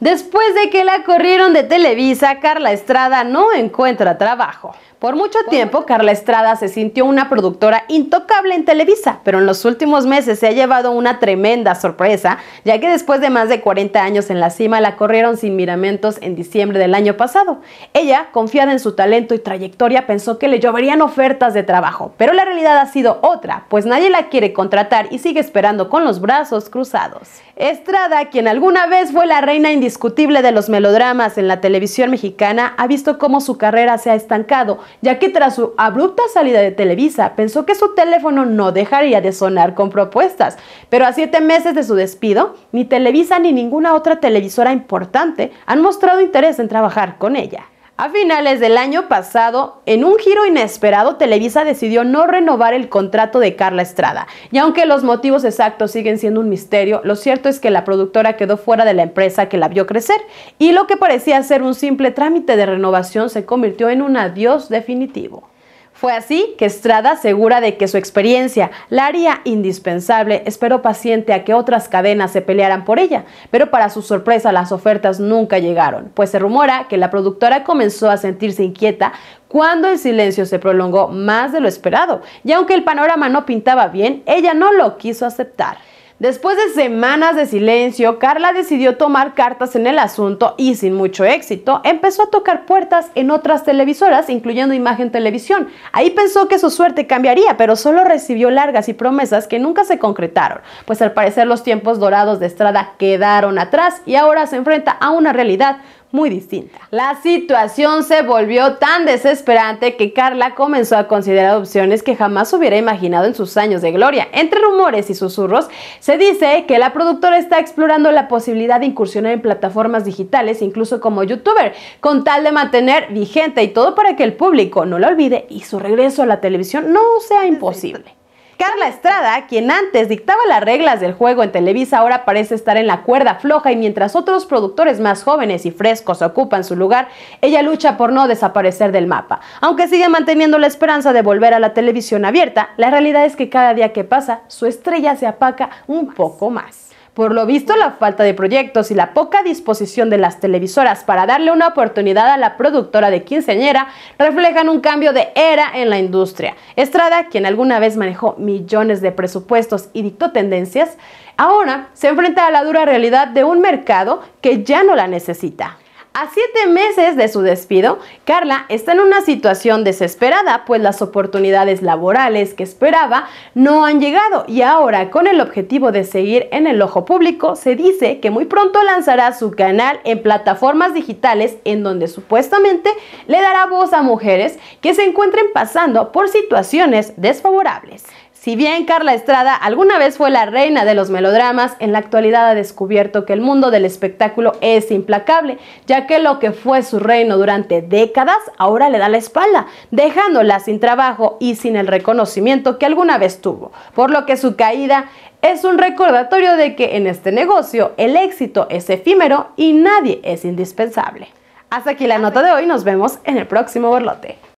Después de que la corrieron de Televisa, Carla Estrada no encuentra trabajo. Por mucho tiempo, Carla Estrada se sintió una productora intocable en Televisa, pero en los últimos meses se ha llevado una tremenda sorpresa, ya que después de más de 40 años en la cima, la corrieron sin miramientos en diciembre del año pasado. Ella, confiada en su talento y trayectoria, pensó que le lloverían ofertas de trabajo, pero la realidad ha sido otra, pues nadie la quiere contratar y sigue esperando con los brazos cruzados. Estrada, quien alguna vez fue la reina indiscutible indiscutible de los melodramas en la televisión mexicana, ha visto cómo su carrera se ha estancado, ya que tras su abrupta salida de Televisa, pensó que su teléfono no dejaría de sonar con propuestas. Pero a siete meses de su despido, ni Televisa ni ninguna otra televisora importante han mostrado interés en trabajar con ella. A finales del año pasado, en un giro inesperado, Televisa decidió no renovar el contrato de Carla Estrada. Y aunque los motivos exactos siguen siendo un misterio, lo cierto es que la productora quedó fuera de la empresa que la vio crecer y lo que parecía ser un simple trámite de renovación se convirtió en un adiós definitivo. Fue así que Estrada, segura de que su experiencia la haría indispensable, esperó paciente a que otras cadenas se pelearan por ella, pero para su sorpresa las ofertas nunca llegaron, pues se rumora que la productora comenzó a sentirse inquieta cuando el silencio se prolongó más de lo esperado, y aunque el panorama no pintaba bien, ella no lo quiso aceptar. Después de semanas de silencio, Carla decidió tomar cartas en el asunto y sin mucho éxito, empezó a tocar puertas en otras televisoras, incluyendo Imagen Televisión. Ahí pensó que su suerte cambiaría, pero solo recibió largas y promesas que nunca se concretaron, pues al parecer los tiempos dorados de Estrada quedaron atrás y ahora se enfrenta a una realidad muy distinta. La situación se volvió tan desesperante que Carla comenzó a considerar opciones que jamás hubiera imaginado en sus años de gloria. Entre rumores y susurros, se dice que la productora está explorando la posibilidad de incursionar en plataformas digitales, incluso como youtuber, con tal de mantener vigente y todo para que el público no la olvide y su regreso a la televisión no sea imposible. Carla Estrada, quien antes dictaba las reglas del juego en Televisa, ahora parece estar en la cuerda floja y mientras otros productores más jóvenes y frescos ocupan su lugar, ella lucha por no desaparecer del mapa. Aunque sigue manteniendo la esperanza de volver a la televisión abierta, la realidad es que cada día que pasa, su estrella se apaca un poco más. Por lo visto, la falta de proyectos y la poca disposición de las televisoras para darle una oportunidad a la productora de quinceañera reflejan un cambio de era en la industria. Estrada, quien alguna vez manejó millones de presupuestos y dictó tendencias, ahora se enfrenta a la dura realidad de un mercado que ya no la necesita. A siete meses de su despido, Carla está en una situación desesperada, pues las oportunidades laborales que esperaba no han llegado y ahora con el objetivo de seguir en el ojo público, se dice que muy pronto lanzará su canal en plataformas digitales en donde supuestamente le dará voz a mujeres que se encuentren pasando por situaciones desfavorables. Si bien Carla Estrada alguna vez fue la reina de los melodramas, en la actualidad ha descubierto que el mundo del espectáculo es implacable, ya que lo que fue su reino durante décadas ahora le da la espalda, dejándola sin trabajo y sin el reconocimiento que alguna vez tuvo, por lo que su caída es un recordatorio de que en este negocio el éxito es efímero y nadie es indispensable. Hasta aquí la nota de hoy, nos vemos en el próximo borlote.